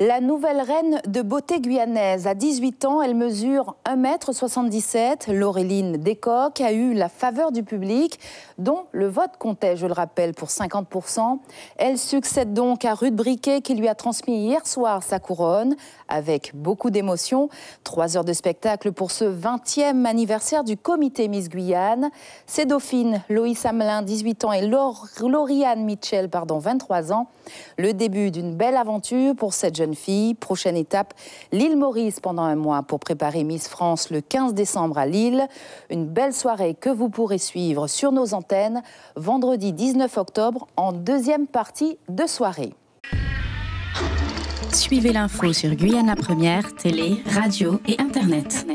La nouvelle reine de beauté guyanaise, à 18 ans, elle mesure 1m77. Laureline Descoques a eu la faveur du public, dont le vote comptait, je le rappelle, pour 50%. Elle succède donc à Ruth Briquet, qui lui a transmis hier soir sa couronne, avec beaucoup d'émotion. Trois heures de spectacle pour ce 20e anniversaire du comité Miss Guyane. Ses dauphines, Loïs Hamelin, 18 ans, et Lauriane Mitchell, pardon, 23 ans. Le début d'une belle aventure pour cette jeune fille. Prochaine étape, l'île Maurice pendant un mois pour préparer Miss France le 15 décembre à Lille. Une belle soirée que vous pourrez suivre sur nos antennes vendredi 19 octobre en deuxième partie de soirée. Suivez l'info sur Guyana Première, télé, radio et Internet.